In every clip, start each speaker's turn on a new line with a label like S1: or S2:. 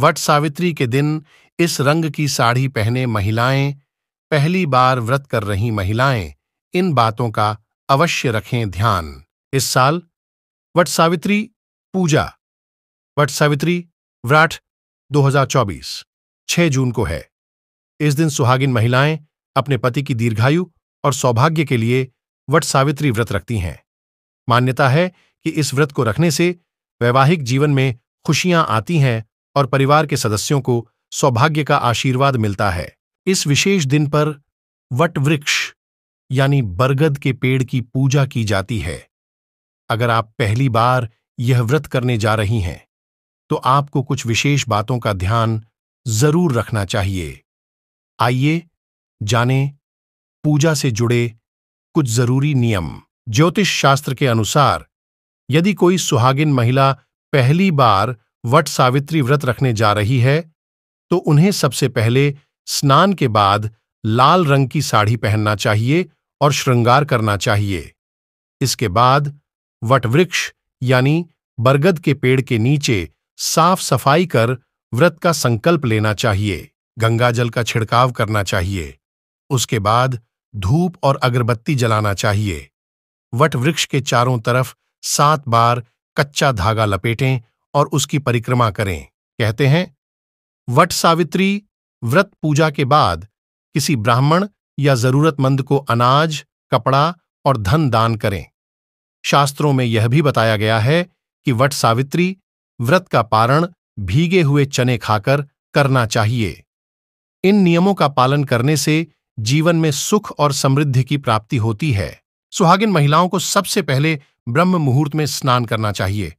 S1: what Savitri के दिन इस रंग की साड़ी पहने महिलाएं पहली बार व्रत कर रही महिलाएं इन बातों का अवश्य रखें ध्यान इस साल वट सावित्री पूजा वट सावित्री व्राट 2024 6 जून को है इस दिन सुहागिन महिलाएं अपने पति की दीर्घायु और सौभाग्य के लिए वट सावित्री व्रत रखती हैं मान्यता है कि इस व्रत को रखने से वैवाहिक जीवन में खुशियां आती हैं और परिवार के सदस्यों को सौभाग्य का आशीर्वाद मिलता है इस विशेष दिन पर वट वृक्ष यानी बरगद के पेड़ की पूजा की जाती है अगर आप पहली बार यह व्रत करने जा रही हैं तो आपको कुछ विशेष बातों का ध्यान जरूर रखना चाहिए आइए जाने पूजा से जुड़े कुछ जरूरी नियम ज्योतिष शास्त्र के अनुसार यदि कोई सुहागिन महिला पहली बार वट सावित्री व्रत रखने जा रही है तो उन्हें सबसे पहले स्नान के बाद लाल रंग की साड़ी पहनना चाहिए और श्रृंगार करना चाहिए इसके बाद वटवृक्ष यानी बरगद के पेड़ के नीचे साफ सफाई कर व्रत का संकल्प लेना चाहिए गंगा जल का छिड़काव करना चाहिए उसके बाद धूप और अगरबत्ती जलाना चाहिए वट वृक्ष के चारों तरफ सात बार कच्चा धागा लपेटें और उसकी परिक्रमा करें कहते हैं वट सावित्री व्रत पूजा के बाद किसी ब्राह्मण या जरूरतमंद को अनाज कपड़ा और धन दान करें शास्त्रों में यह भी बताया गया है कि वट सावित्री व्रत का पारण भीगे हुए चने खाकर करना चाहिए इन नियमों का पालन करने से जीवन में सुख और समृद्धि की प्राप्ति होती है सुहागिन महिलाओं को सबसे पहले ब्रह्म मुहूर्त में स्नान करना चाहिए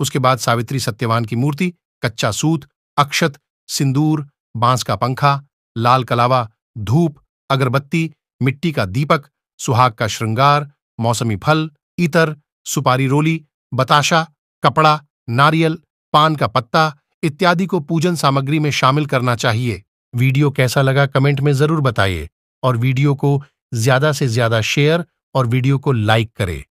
S1: उसके बाद सावित्री सत्यवान की मूर्ति कच्चा सूत अक्षत सिंदूर बांस का पंखा लाल कलावा धूप अगरबत्ती मिट्टी का दीपक सुहाग का श्रृंगार मौसमी फल इतर सुपारी रोली बताशा कपड़ा नारियल पान का पत्ता इत्यादि को पूजन सामग्री में शामिल करना चाहिए वीडियो कैसा लगा कमेंट में जरूर बताइए और वीडियो को ज्यादा से ज्यादा शेयर और वीडियो को लाइक करें